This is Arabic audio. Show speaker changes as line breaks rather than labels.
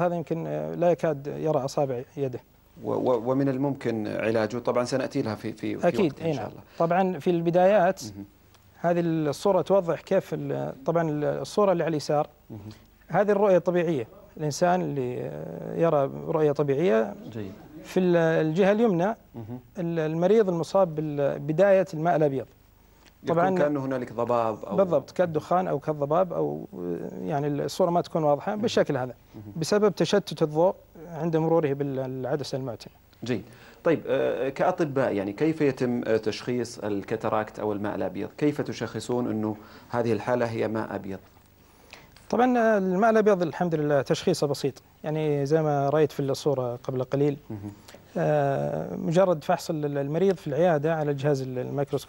هذا يمكن آه، لا يكاد يرى أصابع يده
ومن الممكن علاجه طبعا سنأتي لها في في أكيد في إن شاء نعم.
الله طبعا في البدايات هذه الصورة توضح كيف طبعا الصورة اللي على اليسار هذه الرؤية الطبيعية الإنسان اللي آه، يرى رؤية طبيعية جيد في الجهة اليمنى المريض المصاب ببداية الماء الأبيض طبعا كان
هنالك ضباب
أو بالضبط كالدخان او كالضباب او يعني الصوره ما تكون واضحه بالشكل هذا بسبب تشتت الضوء عند مروره بالعدسه المعتمه.
جيد. طيب آه، كاطباء يعني كيف يتم تشخيص الكتراكت او الماء الابيض؟ كيف تشخصون انه هذه الحاله هي ماء ابيض؟
طبعا آه، الماء الابيض الحمد لله تشخيصه بسيط، يعني زي ما رايت في الصوره قبل قليل آه، مجرد فحص المريض في العياده على جهاز الميكروسكوب